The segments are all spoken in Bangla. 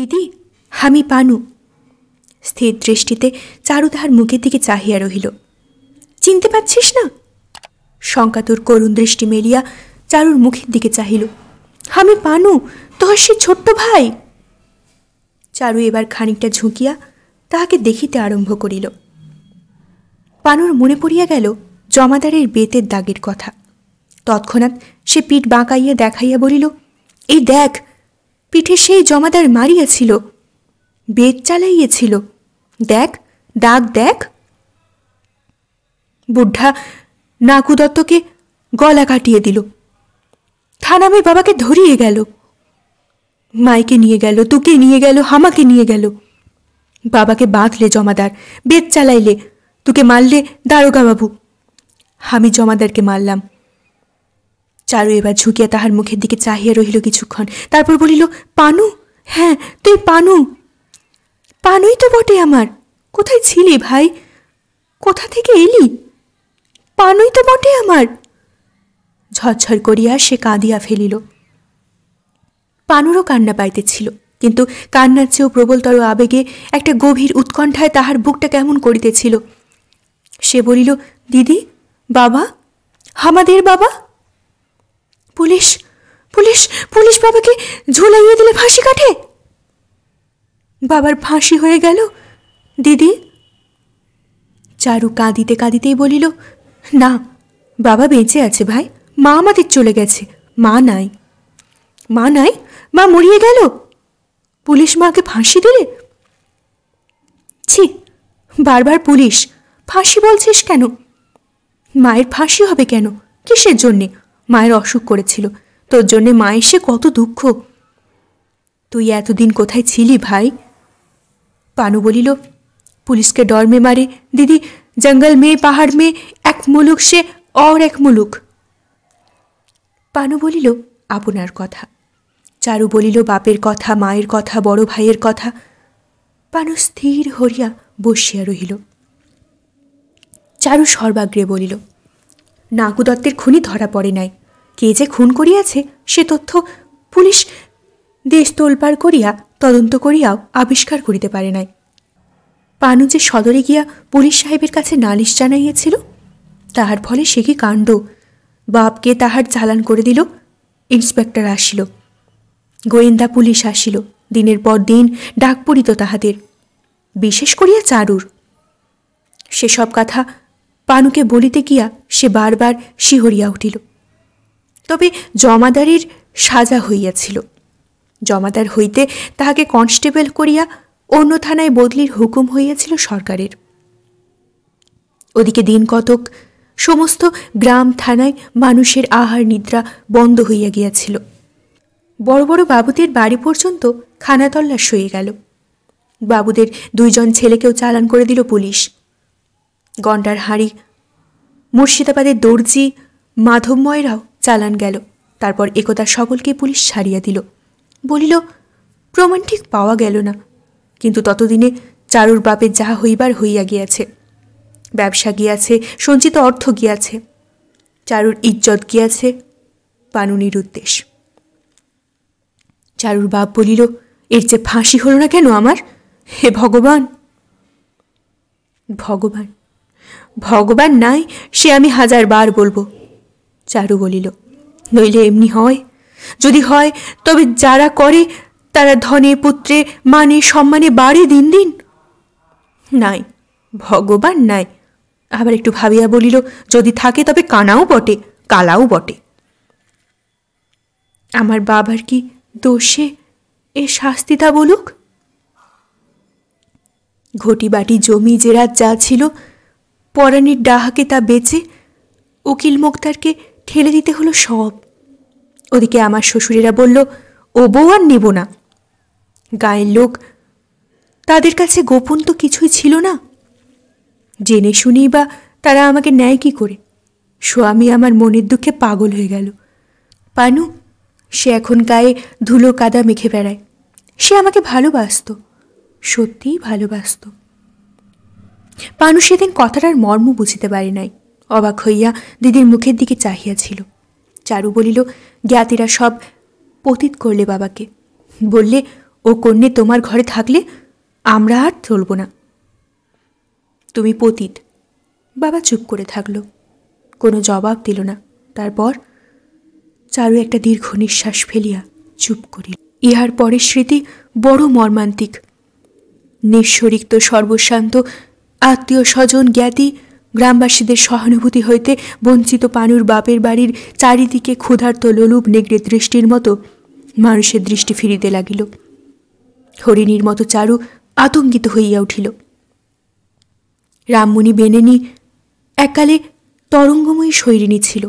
দিদি আমি পানু স্থির দৃষ্টিতে চারু তাহার মুখের দিকে চাহিয়া রহিল চিনতে পাচ্ছিস না শঙ্কাতুর করুণ দৃষ্টি মেলিয়া চারুর মুখের দিকে চাহিল আমি পানু তোহার সে ছোট্ট ভাই চারু এবার খানিকটা ঝুঁকিয়া তাহাকে দেখিতে আরম্ভ করিল পানুর মনে পড়িয়া গেল জমাদারের বেতের দাগের কথা তৎক্ষণাৎ সে পিঠ বাঁকাইয়া দেখাইয়া বলিল এই দেখ পিঠে সেই জমাদার মারিয়াছিল বেদ চালাইয়েছিল দেখ ডাক দেখ বুদ্ধা নাকুদত্তকে গলা কাটিয়ে দিল থানামে বাবাকে ধরিয়ে গেল মাইকে নিয়ে গেল তুকে নিয়ে গেল হামাকে নিয়ে গেল বাবাকে বাঁধলে জমাদার বেদ চালাইলে তোকে মারলে দারোগা বাবু আমি জমাদারকে মারলাম চারু এবার ঝুঁকিয়া তাহার মুখের দিকে চাহিয়া রহিল কিছুক্ষণ তারপর বলিল পানু হ্যাঁ তুই পানু পানুই তো বটে আমার কোথায় ছিলি ভাই কোথা থেকে এলি পানুই তো বটে আমার ঝরঝর করিয়া সে কাঁদিয়া ফেলিল পানুরও কান্না পাইতেছিল কিন্তু কান্নার চেয়েও প্রবলতর আবেগে একটা গভীর উৎকণ্ঠায় তাহার বুকটা কেমন করিতেছিল সে বলিল দিদি বাবা আমাদের বাবা পুলিশ পুলিশ পুলিশ বাবাকে ঝুলাইয়ে দিলে ফাঁসি কাটে বাবার ফাঁসি হয়ে গেল দিদি চারু কাঁদিতে কাঁদিতেই বলিল না বাবা বেঁচে আছে ভাই মা আমাদের চলে গেছে মা নাই মা নাই মা মরিয়ে গেল পুলিশ মাকে ফাঁসি দিলে ছি বারবার পুলিশ ফাঁসি বলছিস কেন মায়ের ফাঁসি হবে কেন কিসের জন্যে মায়ের অসুখ করেছিল তোর জন্যে মা এসে কত দুঃখ তুই এতদিন কোথায় ছিলি ভাই পানু বলিল পুলিশকে ডরমে মারে দিদি জঙ্গল মেয়ে পাহাড় মেয়ে এক মুলুক সে অর এক মুলুক পানু বলিল আপনার কথা চারু বলিল বাপের কথা মায়ের কথা বড় ভাইয়ের কথা পানু স্থির হরিয়া বসিয়া রহিল চারু সর্বাগ্রে বলিল নাগুদত্তের দত্তের খুনি ধরা পড়ে নাই কে যে খুন করিয়াছে সে তথ্য পুলিশ দেশ তোলপাড় করিয়া তদন্ত করিয়াও আবিষ্কার করিতে পারে নাই পানু যে সদরে গিয়া পুলিশ সাহেবের কাছে নালিশ জানাইয়াছিল তাহার ফলে সে কি কাণ্ড বাপকে তাহার চালান করে দিল ইন্সপেক্টর আসিল গোয়েন্দা পুলিশ আসিল দিনের পর দিন ডাক পড়িত তাহাদের বিশেষ করিয়া চারুর সেসব কথা পানুকে বলিতে গিয়া সে বারবার শিহরিয়া উঠিল তবে জমাদারির সাজা হইয়াছিল জমাদার হইতে তাহাকে কনস্টেবল করিয়া অন্য থানায় বদলির হুকুম হইয়াছিল সরকারের ওদিকে দিন কতক সমস্ত গ্রাম থানায় মানুষের আহার নিদ্রা বন্ধ হইয়া গিয়াছিল বড় বড় বাবুদের বাড়ি পর্যন্ত খানাতল্লাস হয়ে গেল বাবুদের দুইজন ছেলেকেও চালান করে দিল পুলিশ গন্ডার হাঁড়ি মুর্শিদাবাদের দর্জি মাধবময়রাও চালান গেল তারপর একতা সকলকে পুলিশ ছাড়িয়া দিল বলিল প্রমাণ ঠিক পাওয়া গেল না কিন্তু ততদিনে চারুর বাপে যাহা হইবার হইয়া গিয়াছে ব্যবসা গিয়াছে সঞ্চিত অর্থ গিয়াছে চারুর ইজ্জত গিয়াছে পানুনির উদ্দেশ চারুর বাপ বলিল এর যে ফাঁসি হলো না কেন আমার হে ভগবান ভগবান ভগবান নাই সে আমি হাজার বার বলবো চারু বলিল নইলে এমনি হয় যদি হয় তবে যারা করে তারা ধনে পুত্রে মানে সম্মানে বাড়ে দিন দিন নাই ভগবান নাই আবার একটু ভাবিয়া বলিল যদি থাকে তবে কানাও বটে কালাও বটে আমার বাবার কি দোষে এ শাস্তি তা বলুক ঘটি বাটি জমি জেরাত যা ছিল পরাণের ডাহাকে তা বেচে উকিল মোক্তারকে ঠেলে দিতে হলো সব ওদিকে আমার শ্বশুরেরা বলল ও বউ আর নেব না গায়ের লোক তাদের কাছে গোপন তো কিছুই ছিল না জেনে শুনেই বা তারা আমাকে নেয় কি করে স্বামী আমার মনের দুঃখে পাগল হয়ে গেল পানু সে এখন গায়ে ধুলো কাদা মেখে বেড়ায় সে আমাকে ভালোবাসত সত্যিই ভালোবাসত পানু সেদিন কথাটার মর্ম বুঝতে পারে নাই অবাক হইয়া দিদির মুখের দিকে চাহিয়াছিল চারু বলিল জ্ঞাতিরা সব পতিত করলে বাবাকে বললে ও কন্যে তোমার ঘরে থাকলে আমরা আর চলব না তুমি পতিত বাবা চুপ করে থাকল কোনো জবাব দিল না তারপর চারু একটা দীর্ঘ নিঃশ্বাস ফেলিয়া চুপ করিল ইহার পরের স্মৃতি বড় মর্মান্তিক নিঃস্বরিক্ত সর্বশান্ত আত্মীয় স্বজন জ্ঞাতি গ্রামবাসীদের সহানুভূতি হইতে বঞ্চিত পানুর বাপের বাড়ির চারিদিকে ক্ষুধার্ত লোলুপ নেগড়ে দৃষ্টির মতো মানুষের দৃষ্টি ফিরিতে লাগিল হরিণীর মতো চারু আতঙ্কিত হইয়া উঠিল রামমণি বেনেনি এককালে তরঙ্গময়ী শৈরিণী ছিল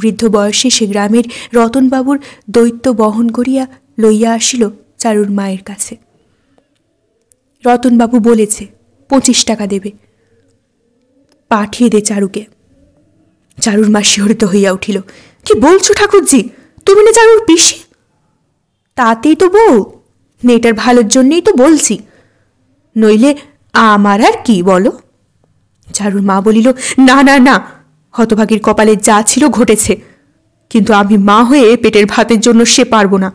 বৃদ্ধ বয়সে সে গ্রামের রতনবাবুর দৈত্য বহন করিয়া লইয়া আসিল চারুর মায়ের কাছে রতনবাবু বলেছে পঁচিশ টাকা দেবে পাঠিয়ে দে চারুকে চারুর মা শিহরিত হইয়া উঠিল কি বলছো ঠাকুরজি তুমি না চারুর পিসি তাতেই তো বউ মেয়েটার ভালোর জন্যেই তো বলছি নইলে আমার আর কি বলো চারুর মা বলিল না না না হতভাগীর কপালে যা ছিল ঘটেছে কিন্তু আমি মা হয়ে পেটের ভাতের জন্য সে পারবো না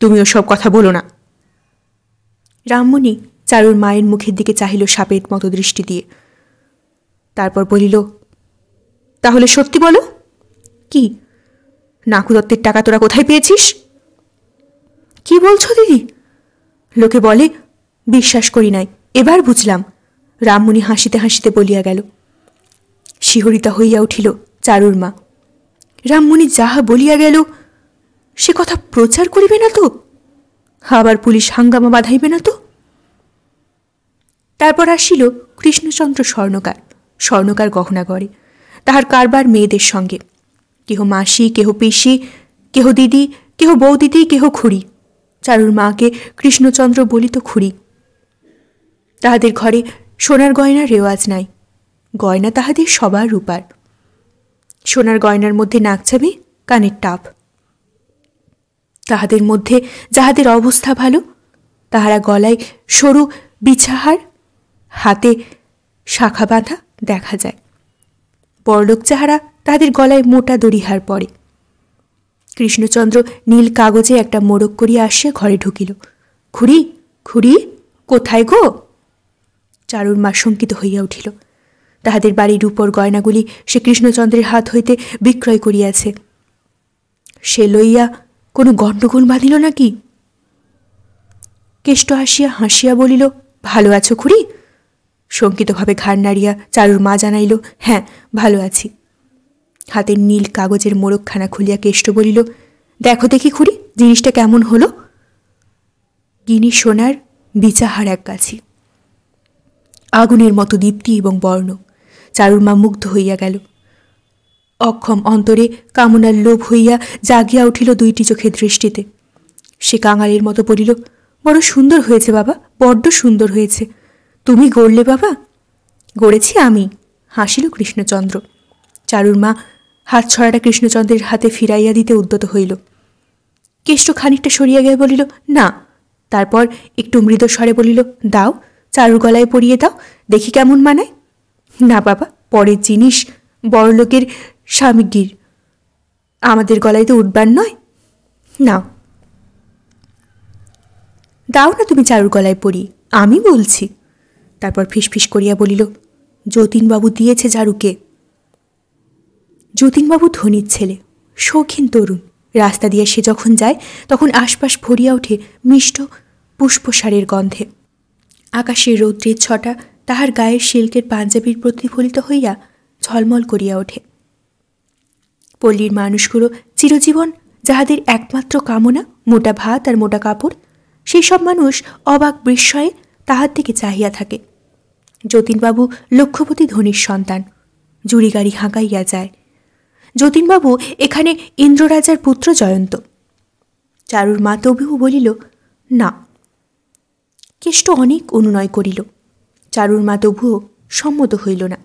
তুমিও সব কথা বলো না রামমণি চারুর মায়ের মুখের দিকে চাহিল সাপের মতো দৃষ্টি দিয়ে তারপর বলিল তাহলে সত্যি বলো কি নাকু দত্তের টাকা তোরা কোথায় পেয়েছিস কি বলছো দিদি লোকে বলে বিশ্বাস করি নাই এবার বুঝলাম রামমণি হাসিতে হাসিতে বলিয়া গেল শিহরিতা হইয়া উঠিল চারুর মা রামমণি যাহা বলিয়া গেল সে কথা প্রচার করিবে না তো আবার পুলিশ হাঙ্গামা বাঁধাইবে না তো তারপর আসিল কৃষ্ণচন্দ্র স্বর্ণকার স্বর্ণকার গহনা করে তাহার কারবার মেয়েদের সঙ্গে কেহ মাসি কেহ পিসি কেহ দিদি কেহ বৌদিদি কেহ খুড়ি চারুর মাকে কৃষ্ণচন্দ্র বলিত খুড়ি তাহাদের ঘরে সোনার গয়নার রেওয়াজ নাই গয়না তাহাদের সবার রূপার সোনার গয়নার মধ্যে নাকছাবি কানের টাপ তাহাদের মধ্যে যাহাদের অবস্থা ভালো তাহারা গলায় সরু বিছাহার হাতে শাখা বাঁধা দেখা যায় বড়লোক চাহারা তাদের গলায় মোটা দড়িহার পরে কৃষ্ণচন্দ্র নীল কাগজে একটা মোড়ক করিয়া আসিয়া ঘরে ঢুকিল খুড়ি খুড়ি কোথায় গো চারুর মা শঙ্কিত হইয়া উঠিল তাহাদের বাড়ির উপর গয়নাগুলি সে কৃষ্ণচন্দ্রের হাত হইতে বিক্রয় করিয়াছে সে লইয়া কোনো গণ্ডগোল বাঁধিল নাকি কেষ্ট আসিয়া হাসিয়া বলিল ভালো আছো খুড়ি শঙ্কিতভাবে ঘাড় নাড়িয়া চারুর মা জানাইল হ্যাঁ ভালো আছি হাতের নীল কাগজের মোড়কখানা খুলিয়া কেষ্ট বলিল দেখো দেখি খুড়ি জিনিসটা কেমন হলো গিনি সোনার বিচাহার এক গাছি আগুনের মতো দীপ্তি এবং বর্ণ চারুর মা মুগ্ধ হইয়া গেল অক্ষম অন্তরে কামনার লোভ হইয়া জাগিয়া উঠিল দুইটি চোখের দৃষ্টিতে সে কাঙালের মতো বলিল বড় সুন্দর হয়েছে বাবা বড্ড সুন্দর হয়েছে তুমি গড়লে বাবা গড়েছি আমি হাসিল কৃষ্ণচন্দ্র চারুর মা হাত ছড়াটা কৃষ্ণচন্দ্রের হাতে ফিরাইয়া দিতে উদ্যত হইল কেষ্ট খানিকটা সরিয়া গিয়ে বলিল না তারপর একটু মৃদ স্বরে বলিল দাও চারুর গলায় পরিয়ে দাও দেখি কেমন মানায় না বাবা পরের জিনিস বড়লোকের স্বামীগির আমাদের গলায় তো উঠবার নয় না দাও না তুমি চারুর গলায় পড়ি আমি বলছি তারপর ফিসফিস করিয়া বলিল যতীনবাবু দিয়েছে জারুকে যতীনবাবু ধনির ছেলে শৌখিন তরুণ রাস্তা দিয়ে সে যখন যায় তখন আশপাশ ভরিয়া ওঠে মিষ্ট পুষ্পসারের গন্ধে আকাশের রৌদ্রের ছটা তাহার গায়ের শিল্কের পাঞ্জাবির প্রতিফলিত হইয়া ঝলমল করিয়া ওঠে পল্লীর মানুষগুলো চিরজীবন যাহাদের একমাত্র কামনা মোটা ভাত আর মোটা কাপড় সেই সব মানুষ অবাক বিস্ময়ে তাহার দিকে চাহিয়া থাকে যতীনবাবু লক্ষ্যপতি ধনির সন্তান জুড়ি গাড়ি হাঁকাইয়া যায় যতীনবাবু এখানে ইন্দ্ররাজার পুত্র জয়ন্ত চারুর মা তবুও বলিল না কেষ্ট অনেক অনুনয় করিল চারুর মা তবুও সম্মত হইল না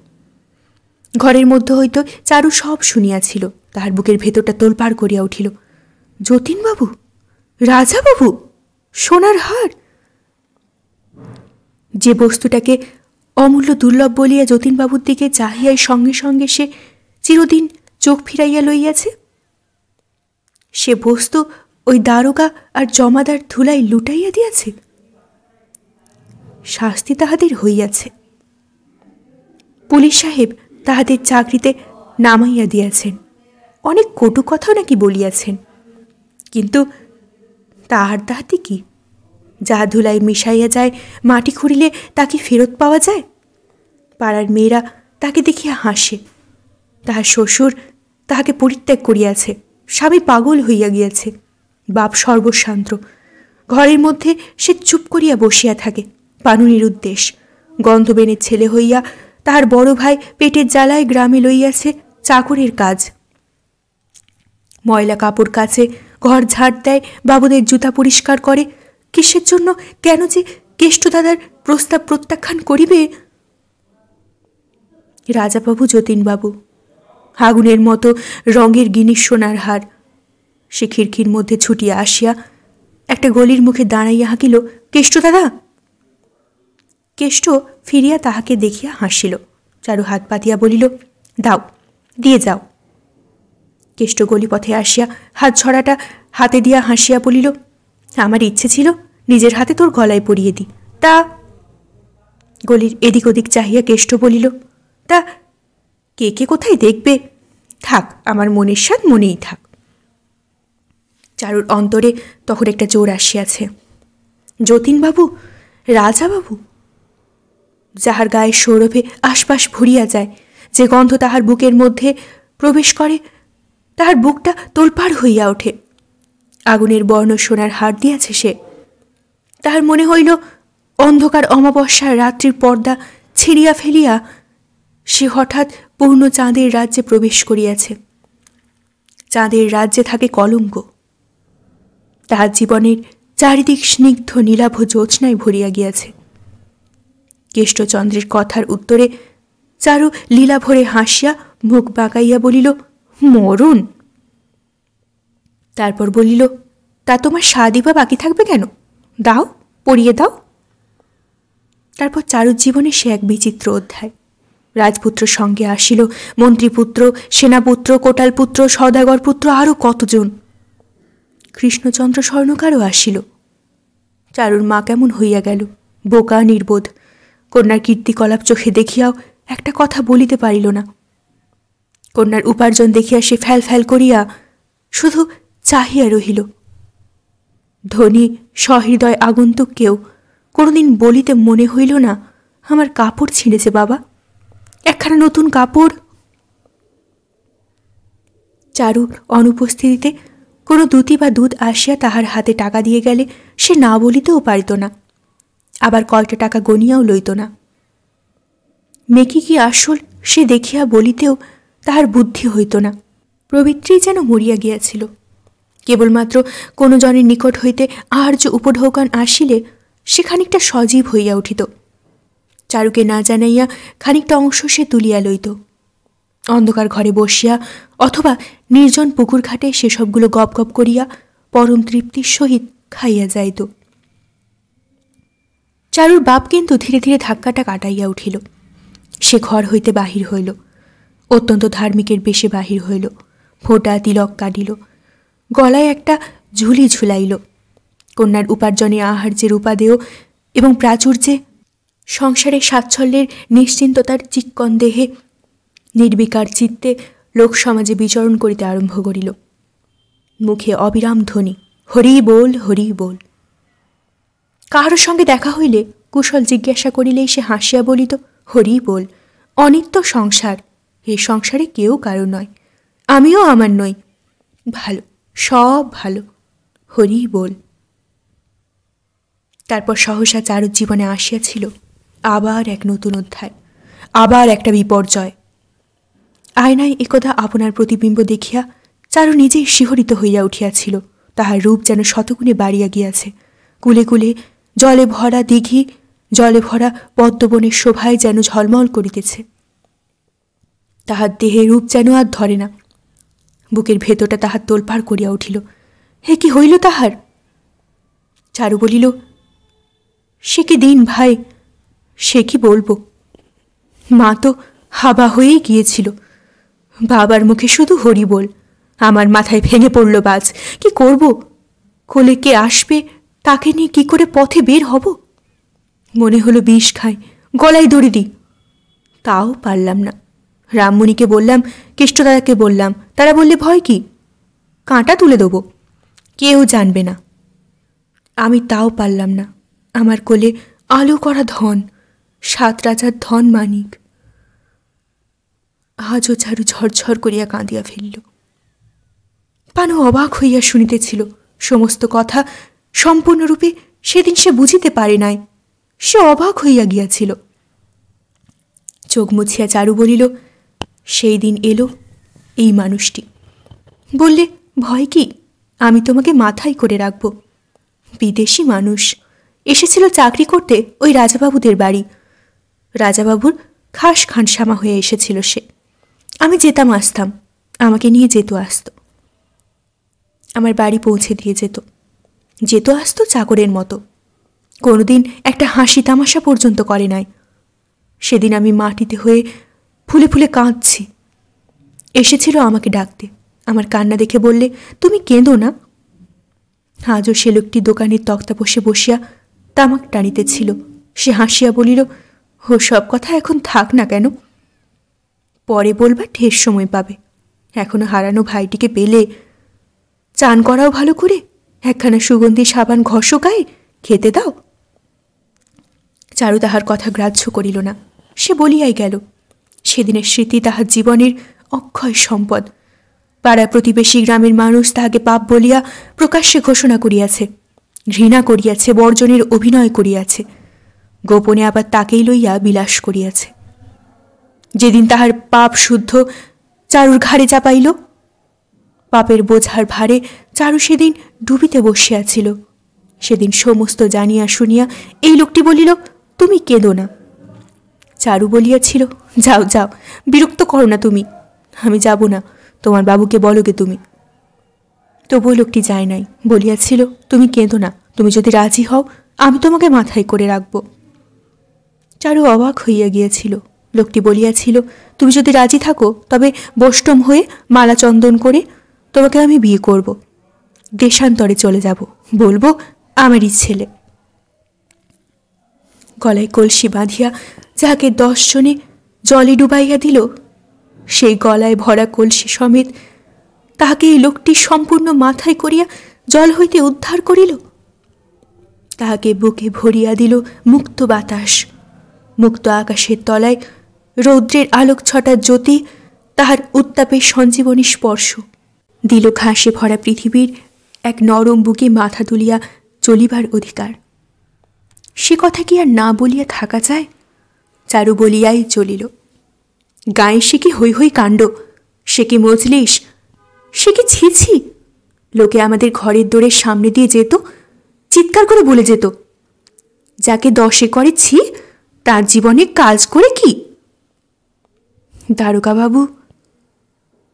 ঘরের মধ্যে হইতে চারু সব শুনিয়াছিল তাহার বুকের ভেতরটা তোলপাড় করিয়া উঠিল যতীনবাবু রাজাবাবু সোনার হার যে বস্তুটাকে অমূল্য দুর্লভ বলিয়া যতীনবাবুর দিকে চাহিয়াই সঙ্গে সঙ্গে সে চিরদিন চোখ ফিরাইয়া লইয়াছে সে বস্তু ওই দারোগা আর জমাদার ধুলাই লুটাইয়া দিয়াছে শাস্তি তাহাদের হইয়াছে পুলিশ সাহেব তাহাদের চাকরিতে নামাইয়া দিয়াছেন অনেক কটু কথাও নাকি বলিয়াছেন কিন্তু তাহার তাহাতে কি যা ধুলায় মিশাইয়া যায় মাটি খুঁড়িলে তাকে ফেরত পাওয়া যায় পাড়ার মেয়েরা তাকে দেখিয়া হাসে তাহার শ্বশুর তাহাকে পরিত্যাগ করিয়াছে স্বামী পাগল হইয়া গিয়াছে বাপ সর্বশান্ত ঘরের মধ্যে সে চুপ করিয়া বসিয়া থাকে পানুনির নিরুদ্দেশ গন্ধবেনের ছেলে হইয়া তাহার বড় ভাই পেটের জ্বালায় গ্রামে লইয়াছে চাকরের কাজ ময়লা কাপড় কাছে ঘর ঝাড় দেয় বাবুদের জুতা পরিষ্কার করে কিসের জন্য কেন যে কেষ্টদাদার প্রস্তাব প্রত্যাখ্যান করিবে রাজাবাবু যতীনবাবু আগুনের মতো রঙের গিনির সোনার হার সে খিড়কির মধ্যে ছুটিয়া আসিয়া একটা গলির মুখে দাঁড়াইয়া হাঁকিল কেষ্ট দাদা কেষ্ট ফিরিয়া তাহাকে দেখিয়া হাসিল চারু হাত পাতিয়া বলিল দাও দিয়ে যাও কেষ্ট গলিপথে আসিয়া হাত ছড়াটা হাতে দিয়া হাসিয়া বলিল আমার ইচ্ছে ছিল নিজের হাতে তোর গলায় পরিয়ে দি তা গলির এদিক ওদিক চাহিয়া কেষ্ট বলিল তা কে কে কোথায় দেখবে থাক আমার মনের স্বাদ মনেই থাক চারুর অন্তরে তখন একটা জোর আসিয়াছে যতীনবাবু রাজাবাবু যাহার গায়ে সৌরভে আশপাশ ভরিয়া যায় যে গন্ধ তাহার বুকের মধ্যে প্রবেশ করে তাহার বুকটা তোলপাড় হইয়া ওঠে আগুনের বর্ণ সোনার হার দিয়াছে সে তাহার মনে হইল অন্ধকার অমাবস্যার রাত্রির পর্দা ছিঁড়িয়া ফেলিয়া সে হঠাৎ পূর্ণ চাঁদের রাজ্যে প্রবেশ করিয়াছে চাঁদের রাজ্যে থাকে কলঙ্ক তাহার জীবনের চারিদিক স্নিগ্ধ নীলাভ জ্যোৎস্নায় ভরিয়া গিয়াছে কেষ্টচন্দ্রের কথার উত্তরে চারু লীলাভরে হাসিয়া মুখ বাঁকাইয়া বলিল মরুণ তারপর বলিল তা তোমার সাদিবা বাকি থাকবে কেন দাও পড়িয়ে দাও তারপর চারুর জীবনে সে এক বিচিত্র অধ্যায় রাজপুত্র সঙ্গে আসিল মন্ত্রীপুত্র সেনাপুত্র কোটালপুত্র পুত্র আরও কতজন কৃষ্ণচন্দ্র স্বর্ণকারও আসিল চারুর মা কেমন হইয়া গেল বোকা নির্বোধ কন্যার কীর্তিকলাপ চোখে দেখিয়াও একটা কথা বলিতে পারিল না কন্যার উপার্জন দেখিয়া সে ফ্যাল ফ্যাল করিয়া শুধু চাহিয়া রহিল ধনী সহৃদয় আগন্তুককেও কোনোদিন বলিতে মনে হইল না আমার কাপড় ছিঁড়েছে বাবা একখানা নতুন কাপড় চারু অনুপস্থিতিতে কোনো দুতি বা দুধ আসিয়া তাহার হাতে টাকা দিয়ে গেলে সে না বলিতেও পারিত না আবার কয়টা টাকা গনিয়াও লইত না মেকি কি আসল সে দেখিয়া বলিতেও তাহার বুদ্ধি হইত না প্রবৃত্তি যেন মরিয়া গিয়াছিল কেবলমাত্র কোনো জনের নিকট হইতে আর্য উপঢৌকান আসিলে সে খানিকটা সজীব হইয়া উঠিত চারুকে না জানাইয়া খানিকটা অংশ সে তুলিয়া লইত অন্ধকার ঘরে বসিয়া অথবা নির্জন পুকুর ঘাটে সেসবগুলো গপ গপ করিয়া পরম তৃপ্তির সহিত খাইয়া যাইত চারুর বাপ কিন্তু ধীরে ধীরে ধাক্কাটা কাটাইয়া উঠিল সে ঘর হইতে বাহির হইল অত্যন্ত ধার্মিকের বেশে বাহির হইল ফোটা তিলক কাটিল গলায় একটা ঝুলি ঝুলাইল কন্যার উপার্জনে আহার্যের উপাদেয় এবং প্রাচুর্যে সংসারে সাচ্ছল্যের নিশ্চিন্ততার চিক্কন দেহে নির্বিকার চিত্তে লোক সমাজে বিচরণ করিতে আরম্ভ করিল মুখে অবিরাম ধ্বনি হরি বল হরি বল কারোর সঙ্গে দেখা হইলে কুশল জিজ্ঞাসা করিলেই সে হাসিয়া বলিত হরি বল অনিত্য সংসার এ সংসারে কেউ কারো নয় আমিও আমার নই ভালো সব ভালো হরি বল তারপর সহসা চারুর জীবনে আসিয়াছিল আবার এক নতুন অধ্যায় আবার একটা বিপর্যয় আয়নায় একদা আপনার প্রতিবিম্ব দেখিয়া চারু নিজেই শিহরিত হইয়া উঠিয়াছিল তাহার রূপ যেন শতগুণে বাড়িয়া গিয়াছে কুলে কুলে জলে ভরা দিঘি জলে ভরা পদ্মবনের শোভায় যেন ঝলমল করিতেছে তাহার দেহে রূপ যেন আর ধরে না বুকের ভেতরটা তাহার তোলপাড় করিয়া উঠিল হে কি হইল তাহার চারু বলিল সে কি দিন ভাই সে কি বলবো মা তো হাবা হয়েই গিয়েছিল বাবার মুখে শুধু হরি বল আমার মাথায় ভেঙে পড়ল বাজ কি করব কোলে কে আসবে তাকে নিয়ে কি করে পথে বের হব মনে হলো বিষ খায় গলায় দড়ি দিই তাও পারলাম না রামমণিকে বললাম কেষ্টদাদাকে বললাম তারা বললে ভয় কি কাঁটা তুলে দেবো কেউ জানবে না আমি তাও পারলাম না আমার কোলে আলো করা ধন সাত রাজার ধন মানিক আজও চারু ঝরঝর করিয়া কাঁদিয়া ফেলল পানু অবাক হইয়া শুনিতেছিল সমস্ত কথা সম্পূর্ণরূপে সেদিন সে বুঝিতে পারে নাই সে অবাক হইয়া গিয়াছিল চোখ মুছিয়া চারু বলিল সেই দিন এলো এই মানুষটি বললে ভয় কি আমি তোমাকে মাথায় করে রাখব বিদেশি মানুষ এসেছিল চাকরি করতে ওই রাজাবাবুদের বাড়ি রাজাবাবুর খাস খানসামা হয়ে এসেছিল সে আমি যেতাম আসতাম আমাকে নিয়ে যেত আসতো আমার বাড়ি পৌঁছে দিয়ে যেত যেত আসতো চাকরের মতো কোনোদিন একটা হাসি তামাশা পর্যন্ত করে নাই সেদিন আমি মাটিতে হয়ে ফুলে ফুলে কাঁদছি এসেছিল আমাকে ডাকতে আমার কান্না দেখে বললে তুমি কেঁদো না আজও সে লোকটি দোকানের তক্তা বসে বসিয়া তামাক টানিতেছিল সে হাসিয়া বলিল ও সব কথা এখন থাক না কেন পরে বলবা ঠের সময় পাবে এখনো হারানো ভাইটিকে পেলে চান করাও ভালো করে একখানা সুগন্ধি সাবান ঘষো গায়ে খেতে দাও চারু তাহার কথা গ্রাহ্য করিল না সে বলিয়াই গেল সেদিনের স্মৃতি তাহার জীবনের অক্ষয় সম্পদ পাড়া প্রতিবেশী গ্রামের মানুষ তাহাকে পাপ বলিয়া প্রকাশ্যে ঘোষণা করিয়াছে ঘৃণা করিয়াছে বর্জনের অভিনয় করিয়াছে গোপনে আবার তাকেই লইয়া বিলাস করিয়াছে যেদিন তাহার পাপ শুদ্ধ চারুর ঘাড়ে চাপাইল পাপের বোঝার ভারে চারু সেদিন ডুবিতে বসিয়াছিল সেদিন সমস্ত জানিয়া শুনিয়া এই লোকটি বলিল তুমি কেঁদো না চারু বলিয়াছিল যাও যাও বিরক্ত করো না তুমি আমি যাব না তোমার বাবুকে বলো গে তুমি তবুও লোকটি যায় নাই বলিয়াছিল তুমি কেঁদো না তুমি যদি রাজি হও আমি তোমাকে মাথায় করে রাখব চারু অবাক হইয়া গিয়েছিল লোকটি বলিয়াছিল তুমি যদি রাজি থাকো তবে বষ্টম হয়ে মালা চন্দন করে তোমাকে আমি বিয়ে করব দেশান্তরে চলে যাব বলবো আমারই ছেলে গলায় কলসি বাঁধিয়া যাহাকে দশজনে জলে ডুবাইয়া দিল সেই গলায় ভরা কলসি সমেত তাহাকে এই লোকটি সম্পূর্ণ মাথায় করিয়া জল হইতে উদ্ধার করিল তাহাকে বুকে ভরিয়া দিল মুক্ত বাতাস মুক্ত আকাশের তলায় রৌদ্রের আলোক ছটা জ্যোতি তাহার উত্তাপের সঞ্জীবনী স্পর্শ দিল ঘাসে ভরা পৃথিবীর এক নরম বুকে মাথা তুলিয়া চলিবার অধিকার সে কথা কি আর না বলিয়া থাকা যায় চারু বলিয়াই চলিল গায়ে সে কি হৈ হৈ কাণ্ড সে কি মজলিস সে কি ছিছি লোকে আমাদের ঘরের দোরের সামনে দিয়ে যেত চিৎকার করে বলে যেত যাকে দশে করে ছি তার জীবনে কাজ করে কি দারোগা বাবু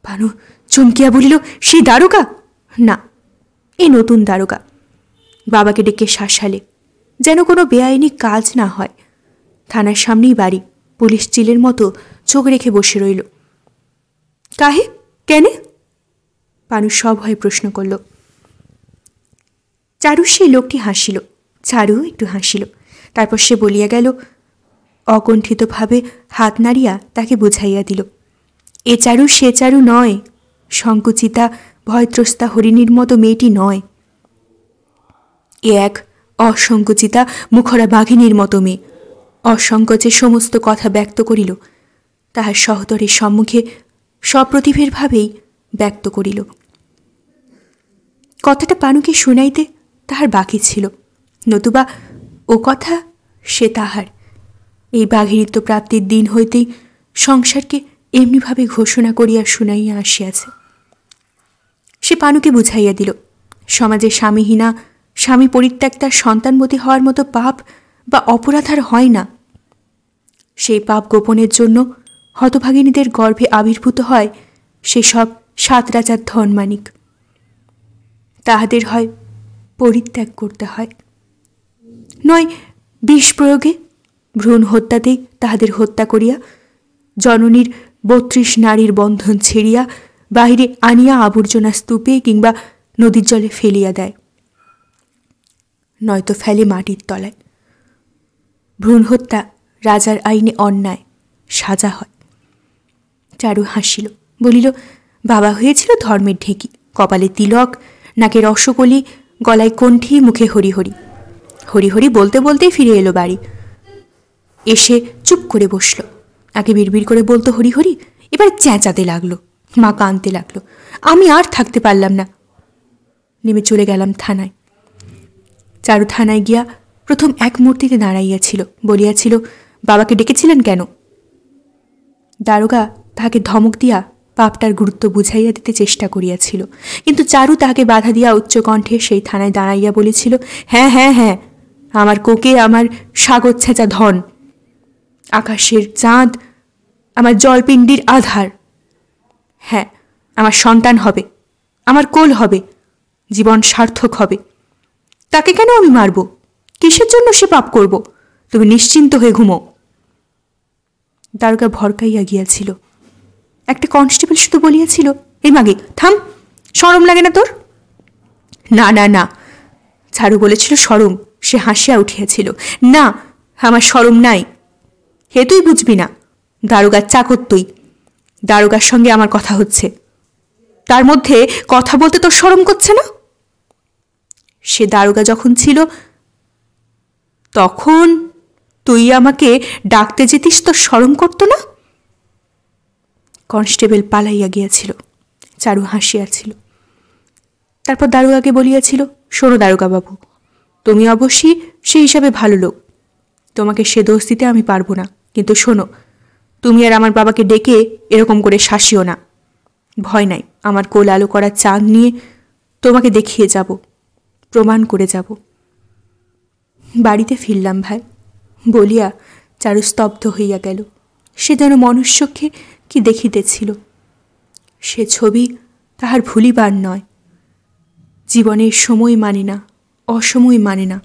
ভানু চমকিয়া বলিল সেই দারোগা না এ নতুন দারোগা বাবাকে ডেকে শাসালে যেন কোনো বেআইনি কাজ না হয় থানার সামনেই বাড়ি পুলিশ চিলের মতো চোখ রেখে বসে রইল কাহে কেনে পানু সভয়ে প্রশ্ন করল চারু সেই লোকটি হাসিল চারু একটু হাসিল তারপর সে বলিয়া গেল অকণ্ঠিতভাবে হাত নাড়িয়া তাকে বুঝাইয়া দিল এ চারু সে চারু নয় সংকুচিতা ভয়ত্রস্তা হরিণীর মতো মেয়েটি নয় এ এক অসংকুচিতা মুখরা বাঘিনীর মতো মেয়ে অসংকোচে সমস্ত কথা ব্যক্ত করিল তাহার সহদরের সম্মুখে সপ্রতিভেরভাবেই ব্যক্ত করিল কথাটা পানুকে শুনাইতে তাহার বাকি ছিল নতুবা ও কথা সে তাহার এই বাঘিরিত্ব প্রাপ্তির দিন হইতেই সংসারকে এমনিভাবে ঘোষণা করিয়া শুনাইয়া আসিয়াছে সে পানুকে বুঝাইয়া দিল সমাজে স্বামীহীনা স্বামী পরিত্যাগ তার সন্তানমতি হওয়ার মতো পাপ বা অপরাধ আর হয় না সেই পাপ গোপনের জন্য হতভাগিনীদের গর্ভে আবির্ভূত হয় সেসব সাত রাজার ধনমানিক তাহাদের হয় পরিত্যাগ করতে হয় নয় বিষ প্রয়োগে ভ্রূণ হত্যাতেই তাহাদের হত্যা করিয়া জননীর বত্রিশ নারীর বন্ধন ছেড়িয়া বাহিরে আনিয়া আবর্জনা স্তূপে কিংবা নদীর জলে ফেলিয়া দেয় নয়তো ফেলে মাটির তলায় ভ্রূণ হত্যা রাজার আইনে অন্যায় সাজা হয় চারু হাসিল বলিল বাবা হয়েছিল ধর্মের ঢেকি কপালে তিলক নাকে রসকলি গলায় কণ্ঠি মুখে হরিহরি হরিহরি বলতে বলতেই ফিরে এলো বাড়ি এসে চুপ করে বসল আগে বিড়বিড় করে বলতো হরিহরি এবার চেঁচাতে লাগলো মা কাঁদতে লাগলো আমি আর থাকতে পারলাম না নেমে চলে গেলাম থানায় চারু থানায় গিয়া প্রথম এক মূর্তিতে দাঁড়াইয়াছিল বলিয়াছিল বাবাকে ডেকেছিলেন কেন দারোগা তাহাকে ধমক দিয়া পাপটার গুরুত্ব বুঝাইয়া দিতে চেষ্টা করিয়াছিল কিন্তু চারু তাহাকে বাধা দিয়া উচ্চকণ্ঠে সেই থানায় দাঁড়াইয়া বলেছিল হ্যাঁ হ্যাঁ হ্যাঁ আমার কোকে আমার সাগর ছেঁচা ধন আকাশের চাঁদ আমার জলপিণ্ডির আধার হ্যাঁ আমার সন্তান হবে আমার কোল হবে জীবন সার্থক হবে তাকে কেন আমি মারবো কিসের জন্য সে পাপ করব তুমি নিশ্চিন্ত হয়ে ঘুমো দারোগা ভরকাইয়া গিয়াছিল একটা কনস্টেবল শুধু বলিয়াছিল এই মাগে থাম সরম লাগে না তোর না না না ঝাড়ু বলেছিল সরম সে হাসিয়া উঠিয়াছিল না আমার সরম নাই হে তুই বুঝবি না দারোগার চাকর তুই দারোগার সঙ্গে আমার কথা হচ্ছে তার মধ্যে কথা বলতে তোর সরম করছে না সে দারোগা যখন ছিল তখন তুই আমাকে ডাকতে যেতিস তো স্মরণ করত না কনস্টেবল পালাইয়া গিয়াছিল চারু হাসিয়াছিল তারপর দারোগাকে বলিয়াছিল শোনো দারোগাবাবু তুমি অবশ্যই সে হিসাবে ভালো লোক তোমাকে সে দোষ দিতে আমি পারবো না কিন্তু শোনো তুমি আর আমার বাবাকে ডেকে এরকম করে শাসিও না ভয় নাই আমার কোল আলো করা চাঁদ নিয়ে তোমাকে দেখিয়ে যাব প্রমাণ করে যাব বাড়িতে ফিরলাম ভাই বলিয়া চারু স্তব্ধ হইয়া গেল সে যেন মনুষ্যকে কি দেখিতেছিল সে ছবি তাহার ভুলিবার নয় জীবনের সময় মানে না অসময় মানে না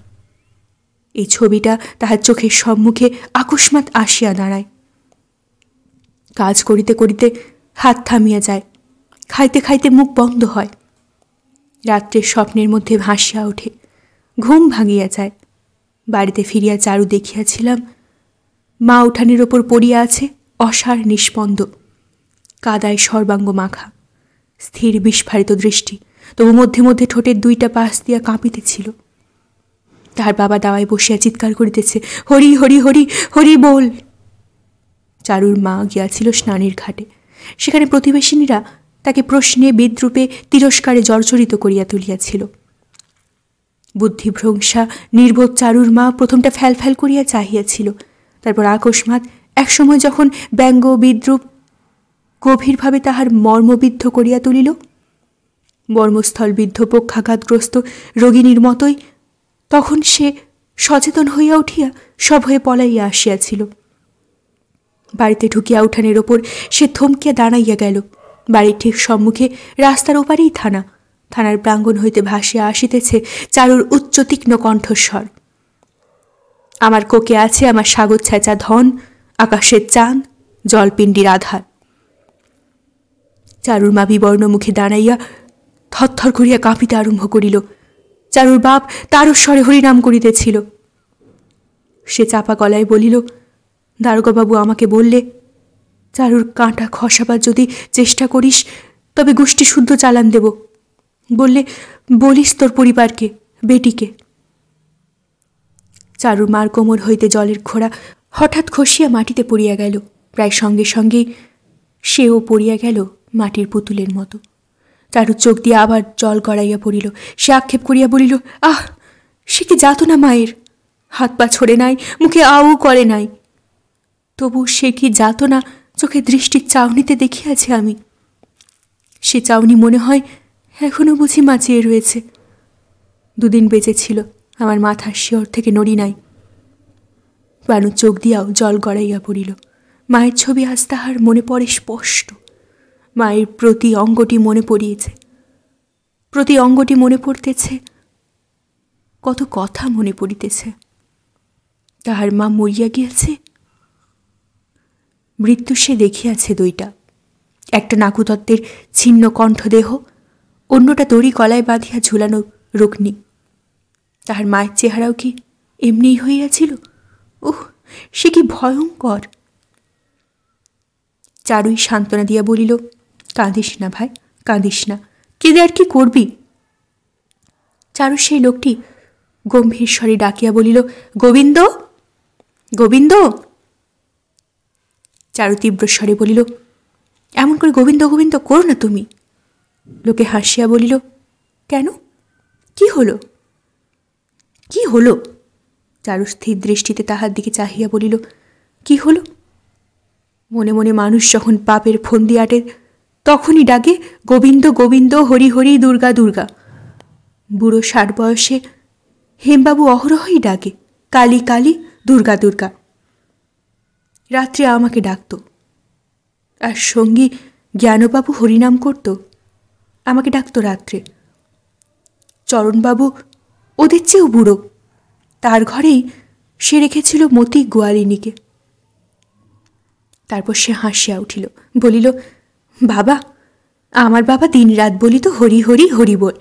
এই ছবিটা তাহার চোখের সম্মুখে আকস্মাত আসিয়া দাঁড়ায় কাজ করিতে করিতে হাত থামিয়া যায় খাইতে খাইতে মুখ বন্ধ হয় রাত্রের স্বপ্নের মধ্যে ভাসিয়া ওঠে ঘুম ভাঙিয়া যায় বাড়িতে ফিরিয়া চারু দেখিয়াছিলাম মা উঠানের ওপর পড়িয়া আছে অসার নিষ্পন্দ কাদায় সর্বাঙ্গ মাখা স্থির বিস্ফারিত দৃষ্টি তবু মধ্যে মধ্যে ঠোঁটের দুইটা পাশ দিয়া কাঁপিতেছিল তার বাবা দাওয়ায় বসিয়া চিৎকার করিতেছে হরি হরি হরি হরি বল চারুর মা গিয়াছিল স্নানের ঘাটে সেখানে প্রতিবেশিনীরা তাকে প্রশ্নে বিদ্রূপে তিরস্কারে জর্জরিত করিয়া তুলিয়াছিল বুদ্ধিভ্রংসা নির্বোধ চারুর মা প্রথমটা ফ্যালফ্যাল করিয়া চাহিয়াছিল তারপর আকস্মাৎ একসময় যখন ব্যঙ্গ বিদ্রুপ গভীরভাবে তাহার মর্মবিদ্ধ করিয়া তুলিল মর্মস্থল বিদ্ধ পক্ষাঘাতগ্রস্ত রোগিনীর মতোই তখন সে সচেতন হইয়া উঠিয়া সব হয়ে পলাইয়া আসিয়াছিল বাড়িতে ঢুকিয়া উঠানের ওপর সে থমকিয়া দাঁড়াইয়া গেল বাড়ির ঠিক সম্মুখে রাস্তার ওপারেই থানা থানার প্রাঙ্গণ হইতে ভাসিয়া আসিতেছে চারুর উচ্চ তীক্ষ্ণ কণ্ঠস্বর আমার কোকে আছে আমার সাগর ছেঁচা ধন আকাশের চান জলপিণ্ডির আধার চারুর মা বিবর্ণ মুখে দাঁড়াইয়া থরথর করিয়া কাঁপিতে আরম্ভ করিল চারুর বাপ তারও স্বরে হরিনাম করিতেছিল সে চাপা গলায় বলিল দারোগাবু আমাকে বললে চারুর কাঁটা খসাবার যদি চেষ্টা করিস তবে গোষ্ঠী শুদ্ধ চালান দেব বললে বলিস তোর পরিবারকে বেটিকে চারুর মার কোমর হইতে জলের ঘোড়া হঠাৎ খসিয়া মাটিতে পড়িয়া গেল প্রায় সঙ্গে সঙ্গে সেও পড়িয়া গেল মাটির পুতুলের মতো চারু চোখ দিয়ে আবার জল গড়াইয়া পড়িল সে আক্ষেপ করিয়া বলিল আহ সে কি যাত না মায়ের হাত পা ছড়ে নাই মুখে আও করে নাই তবু সে কি যাত না চোখে দৃষ্টির চাউনিতে দেখিয়াছে আমি সে চাউনি মনে হয় এখনও বুঝি মাচিয়ে রয়েছে দুদিন বেঁচেছিল আমার মাথার শিওর থেকে নড়ি নাই বানুর চোখ দিয়াও জল গড়াইয়া পড়িল মায়ের ছবি আজ তাহার মনে পড়ে স্পষ্ট মায়ের প্রতি অঙ্গটি মনে পড়িয়েছে প্রতি অঙ্গটি মনে পড়তেছে কত কথা মনে পড়িতেছে তাহার মা মরিয়া গিয়াছে মৃত্যু সে দেখিয়াছে দুইটা একটা নাকুতত্ত্বের ছিন্ন কণ্ঠদেহ অন্যটা দড়ি গলায় বাঁধিয়া ঝুলানো রুগ্নি তাহার মায়ের চেহারাও কি এমনিই হইয়াছিল উহ সে কি ভয়ঙ্কর চারুই সান্ত্বনা দিয়া বলিল কাঁদিস না ভাই কাঁদিস না কেঁদে আর কি করবি চারু সেই লোকটি গম্ভীর স্বরে ডাকিয়া বলিল গোবিন্দ গোবিন্দ চারু তীব্র স্বরে বলিল এমন করে গোবিন্দ গোবিন্দ করো না তুমি লোকে হাসিয়া বলিল কেন কি হলো কি হলো চারু স্থির দৃষ্টিতে তাহার দিকে চাহিয়া বলিল কি হলো মনে মনে মানুষ যখন পাপের ফন্দি আটের তখনই ডাকে গোবিন্দ গোবিন্দ হরি হরি দুর্গা দুর্গা বুড়ো ষাট বয়সে হেমবাবু অহরহই ডাকে কালী কালী দুর্গা দুর্গা রাত্রে আমাকে ডাকত আর সঙ্গী জ্ঞানবাবু হরিনাম করতো আমাকে ডাকত রাত্রে চরণবাবু ওদের চেয়েও বুড়ো তার ঘরেই সে রেখেছিল মতি গোয়ালিনীকে তারপর সে হাসিয়া উঠিল বলিল বাবা আমার বাবা দিন রাত বলিত হরি হরি হরি বল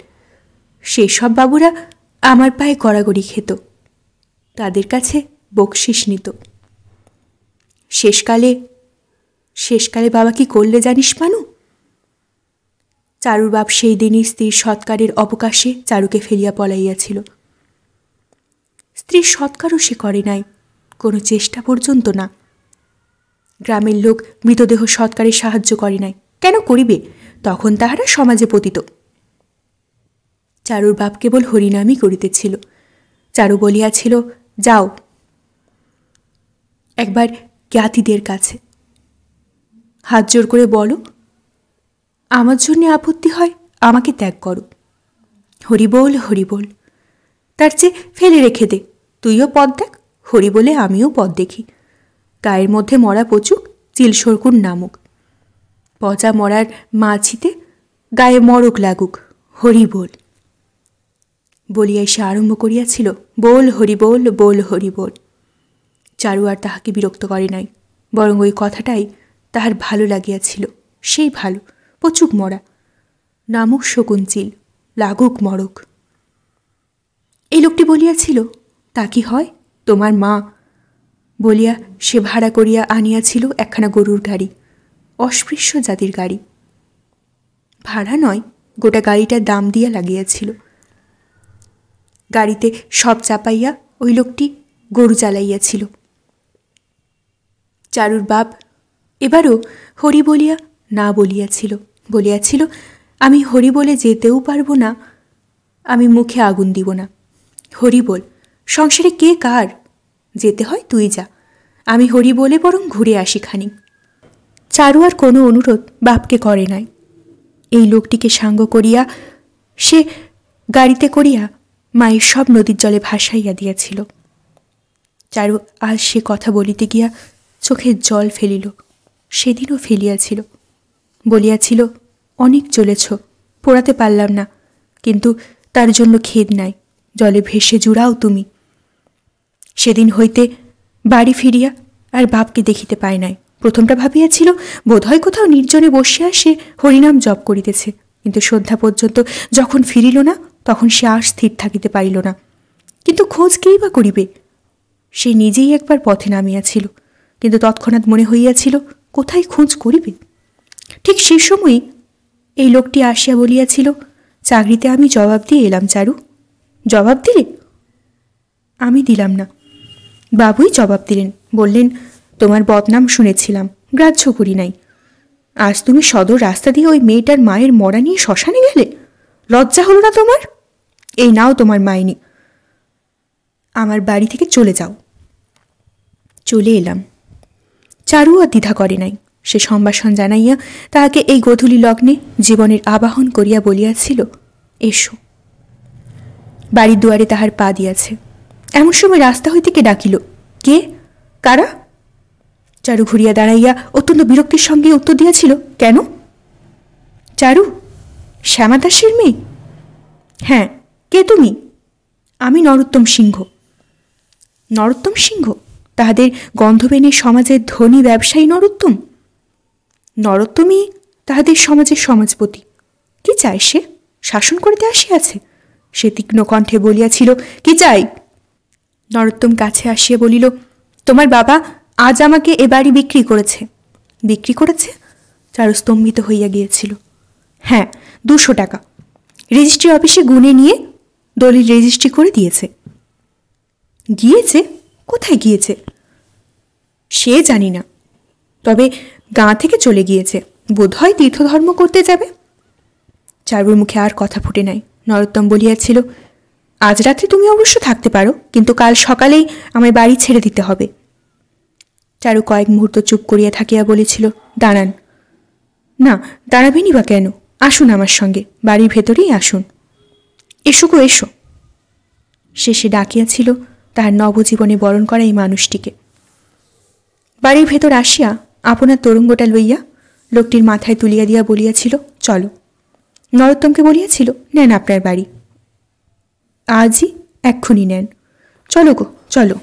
সেসব বাবুরা আমার পায়ে গড়াগড়ি খেত তাদের কাছে বকশিস নিত শেষকালে শেষকালে বাবা কি করলে জানিস মানু চারুর বাপ সেই দিনই স্ত্রীর সৎকারের অবকাশে চারুকে ফেলিয়া পলাইয়াছিল স্ত্রীর সৎকারও সে করে নাই কোনো চেষ্টা পর্যন্ত না গ্রামের লোক মৃতদেহ সৎকারে সাহায্য করে নাই কেন করিবে তখন তাহারা সমাজে পতিত চারুর বাপ কেবল হরিনামই করিতেছিল চারু বলিয়াছিল যাও একবার জ্ঞাতিদের কাছে হাত জোর করে বলো আমার জন্য আপত্তি হয় আমাকে ত্যাগ করো হরিবোল হরিবোল তার চেয়ে ফেলে রেখে দে তুইও পদ দেখ হরি বলে আমিও পদ দেখি গায়ের মধ্যে মরা পচুক চিলসরকুর নামুক পচা মরার মাছিতে গায়ে মরক লাগুক হরি বল বলিয়া সে আরম্ভ করিয়াছিল বল হরি বল বল হরি বল চারু আর তাহাকে বিরক্ত করে নাই বরং ওই কথাটাই তাহার ভালো লাগিয়াছিল সেই ভালো পচুক মরা নামুক শকুঞ্চিল লাগুক মরক এই লোকটি বলিয়াছিল তা কি হয় তোমার মা বলিয়া সে ভাড়া করিয়া আনিয়াছিল একখানা গরুর গাড়ি অস্পৃশ্য জাতির গাড়ি ভাড়া নয় গোটা গাড়িটা দাম দিয়া লাগিয়াছিল গাড়িতে সব চাপাইয়া ওই লোকটি গরু চালাইয়াছিল চারুর বাপ এবারও হরি বলিয়া না বলিয়াছিল বলিয়াছিল আমি হরি বলে যেতেও পারবো না আমি মুখে আগুন দিব না হরি বল সংসারে কে কার যেতে হয় তুই যা আমি হরি বলে বরং ঘুরে আসি খানিক চারু আর কোনো অনুরোধ বাপকে করে নাই এই লোকটিকে সাঙ্গ করিয়া সে গাড়িতে করিয়া মায়ের সব নদীর জলে ভাসাইয়া দিয়াছিল চারু আজ সে কথা বলিতে গিয়া চোখের জল ফেলিল সেদিনও ফেলিয়াছিল বলিয়াছিল অনেক চলেছ পোড়াতে পারলাম না কিন্তু তার জন্য খেদ নাই জলে ভেসে জুড়াও তুমি সেদিন হইতে বাড়ি ফিরিয়া আর বাপকে দেখিতে পায় নাই প্রথমটা ভাবিয়াছিল বোধহয় কোথাও নির্জনে বসিয়া সে হরিনাম জপ করিতেছে কিন্তু সন্ধ্যা পর্যন্ত যখন ফিরিল না তখন সে আর স্থির থাকিতে পারিল না কিন্তু খোঁজ কেই বা করিবে সে নিজেই একবার পথে নামিয়াছিল কিন্তু তৎক্ষণাৎ মনে হইয়াছিল কোথায় খোঁজ করিবে ঠিক সেই সময়ই এই লোকটি আসিয়া বলিয়াছিল চাকরিতে আমি জবাব দিয়ে এলাম চারু জবাব দিলে আমি দিলাম না বাবুই জবাব দিলেন বললেন তোমার বদনাম শুনেছিলাম গ্রাহ্য করি নাই আজ তুমি সদর রাস্তা দিয়ে ওই মেয়েটার মায়ের মরা নিয়ে শ্মশানে গেলে লজ্জা হলো না তোমার এই নাও তোমার মায়নি আমার বাড়ি থেকে চলে যাও চলে এলাম চারু আর দ্বিধা করে নাই সে সম্ভাষণ জানাইয়া তাহাকে এই গধূলি লগ্নে জীবনের আবাহন করিয়া বলিয়াছিল এসো বাড়ির দুয়ারে তাহার পা দিয়াছে এমন সময় রাস্তা হইতে কে ডাকিল কে কারা চারু ঘুরিয়া দাঁড়াইয়া অত্যন্ত বিরক্তির সঙ্গে উত্তর দিয়াছিল কেন চারু শ্যামাদাসের মেয়ে হ্যাঁ কে তুমি আমি নরোত্তম সিংহ নরোত্তম সিংহ তাহাদের গন্ধবেনী সমাজের ধনী ব্যবসায়ী নরোত্তম নরোত্তমী তাহাদের সমাজের সমাজপতি কি চায় সে শাসন করিতে আসিয়াছে সে তীক্ষ্ণ কণ্ঠে বলিয়াছিল কি চাই নরোত্তম কাছে আসিয়া বলিল তোমার বাবা আজ আমাকে এ বাড়ি বিক্রি করেছে বিক্রি করেছে চারু স্তম্ভিত হইয়া গিয়েছিল হ্যাঁ দুশো টাকা রেজিস্ট্রি অফিসে গুনে নিয়ে দলিল রেজিস্ট্রি করে দিয়েছে গিয়েছে কোথায় গিয়েছে সে জানি না তবে গাঁ থেকে চলে গিয়েছে বোধহয় তীর্থধর্ম করতে যাবে চারুর মুখে আর কথা ফুটে নাই নরোত্তম বলিয়াছিল আজ রাত্রে তুমি অবশ্য থাকতে পারো কিন্তু কাল সকালেই আমায় বাড়ি ছেড়ে দিতে হবে চারু কয়েক মুহূর্ত চুপ করিয়া থাকিয়া বলেছিল দাঁড়ান না দাঁড়াবেনি বা কেন আসুন আমার সঙ্গে বাড়ির ভেতরেই আসুন এসো গো এসো শেষে ডাকিয়াছিল তাহার নবজীবনে বরণ করা এই মানুষটিকে বাড়ির ভেতর আসিয়া আপনার তরঙ্গটা লইয়া লোকটির মাথায় তুলিয়া দিয়া বলিয়াছিল চলো নরোত্তমকে বলিয়াছিল নেন আপনার বাড়ি আজই এক্ষুনি নেন চলো গো চলো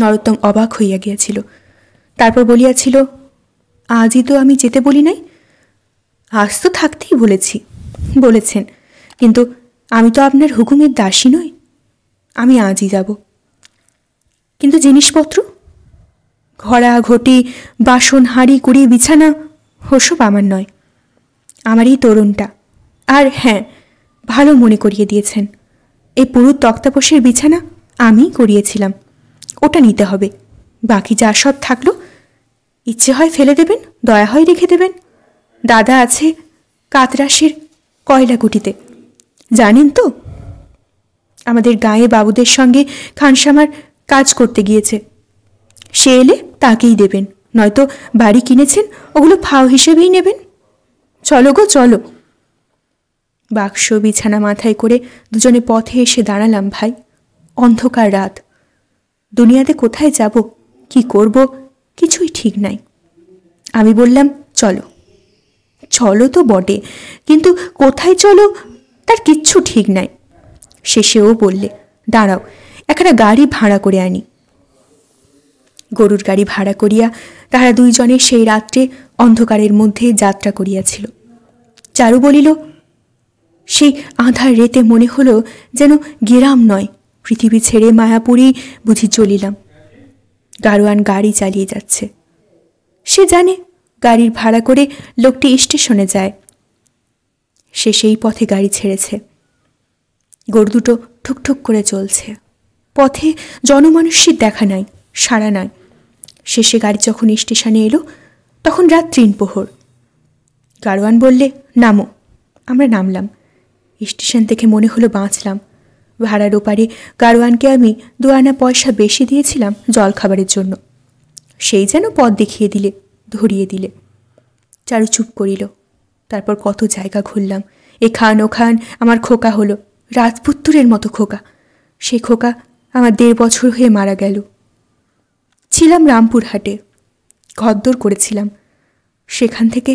নরোত্তম অবাক হইয়া গিয়াছিল তারপর বলিয়াছিল আজই তো আমি যেতে বলি নাই আজ তো থাকতেই বলেছি বলেছেন কিন্তু আমি তো আপনার হুকুমের দাসী নই আমি আজই যাব কিন্তু জিনিসপত্র ঘড়া ঘটি বাসন হাঁড়ি কুড়ি বিছানা ওসব আমার নয় আমার এই তরুণটা আর হ্যাঁ ভালো মনে করিয়ে দিয়েছেন এই পুরু তক্তাপোষের বিছানা আমি করিয়েছিলাম ওটা নিতে হবে বাকি যা সব থাকলো ইচ্ছে হয় ফেলে দেবেন দয়া হয় রেখে দেবেন দাদা আছে কাতরাশির কয়লাকুটিতে জানেন তো আমাদের গায়ে বাবুদের সঙ্গে খানসামার কাজ করতে গিয়েছে সে এলে তাকেই দেবেন নয়তো বাড়ি কিনেছেন ওগুলো ফাও হিসেবেই নেবেন চলো গো চলো বাক্স বিছানা মাথায় করে দুজনে পথে এসে দাঁড়ালাম ভাই অন্ধকার রাত দুনিয়াতে কোথায় যাব কি করব কিছুই ঠিক নাই আমি বললাম চলো চলো তো বটে কিন্তু কোথায় চলো তার কিচ্ছু ঠিক নাই শেষেও বললে দাঁড়াও একটা গাড়ি ভাড়া করে আনি গরুর গাড়ি ভাড়া করিয়া তাহারা দুইজনে সেই রাত্রে অন্ধকারের মধ্যে যাত্রা করিয়াছিল চারু বলিল সেই আধার রেতে মনে হলো যেন গেরাম নয় পৃথিবী ছেড়ে মায়াপুরেই বুঝি চলিলাম গারোয়ান গাড়ি চালিয়ে যাচ্ছে সে জানে গাড়ির ভাড়া করে লোকটি স্টেশনে যায় সে সেই পথে গাড়ি ছেড়েছে গরু দুটো ঠুকঠুক করে চলছে পথে জনমানুষের দেখা নাই সাড়া নাই শেষে গাড়ি যখন স্টেশনে এলো তখন রাত তিন পোহর গারোয়ান বললে নামো আমরা নামলাম স্টেশন থেকে মনে হলো বাঁচলাম ভাড়ার ওপারে গারোয়ানকে আমি দু আনা পয়সা বেশি দিয়েছিলাম জলখাবারের জন্য সেই যেন পথ দেখিয়ে দিলে ধরিয়ে দিলে চারু চুপ করিল তারপর কত জায়গা ঘুরলাম এখান ওখান আমার খোকা হলো রাজপুত্তরের মতো খোকা সে খোকা আমার দেড় বছর হয়ে মারা গেল ছিলাম রামপুরহাটে ঘদ্দর করেছিলাম সেখান থেকে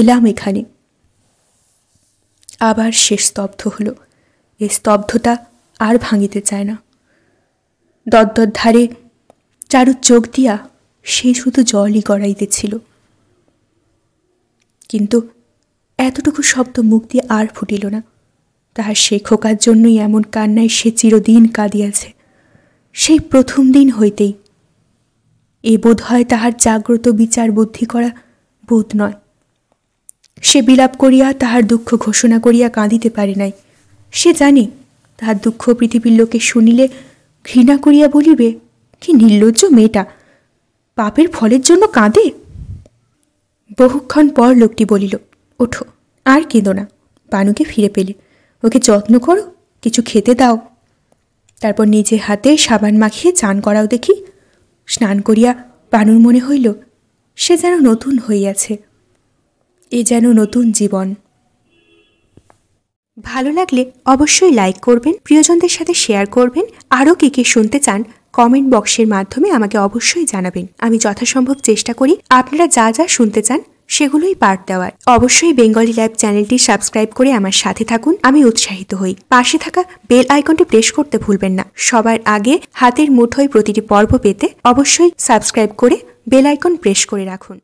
এলাম এখানে আবার সে স্তব্ধ হলো এ স্তব্ধতা আর ভাঙিতে চায় না দদ্দর ধারে চারু চোখ দিয়া সে শুধু জলই গড়াইতেছিল কিন্তু এতটুকু শব্দ মুখ দিয়ে আর ফুটিল না তাহার সে খোকার জন্যই এমন কান্নায় সে চিরদিন কাঁদিয়াছে সেই প্রথম দিন হইতেই এ বোধ হয় তাহার জাগ্রত বিচার বুদ্ধি করা বোধ নয় সে বিলাপ করিয়া তাহার দুঃখ ঘোষণা করিয়া কাঁদিতে পারে নাই সে জানে তাহার দুঃখ পৃথিবীর লোকে শুনিলে ঘৃণা করিয়া বলিবে কি নির্লজ্জ মেয়েটা পাপের ফলের জন্য কাঁদে বহুক্ষণ পর লোকটি বলিল ওঠো আর কেঁদো না বানুকে ফিরে পেলে ওকে যত্ন করো কিছু খেতে দাও তারপর নিজে হাতে সাবান মাখিয়ে চান করাও দেখি স্নান করিয়া পানুর মনে হইল সে যেন নতুন হইয়াছে এ যেন নতুন জীবন ভালো লাগলে অবশ্যই লাইক করবেন প্রিয়জনদের সাথে শেয়ার করবেন আরও কে কে শুনতে চান কমেন্ট বক্সের মাধ্যমে আমাকে অবশ্যই জানাবেন আমি যথাসম্ভব চেষ্টা করি আপনারা যা যা শুনতে চান সেগুলোই পার্ট দেওয়ার অবশ্যই বেঙ্গলি লাইভ চ্যানেলটি সাবস্ক্রাইব করে আমার সাথে থাকুন আমি উৎসাহিত হই পাশে থাকা বেল আইকনটি প্রেস করতে ভুলবেন না সবার আগে হাতের মুঠোয় প্রতিটি পর্ব পেতে অবশ্যই সাবস্ক্রাইব করে বেল আইকন প্রেস করে রাখুন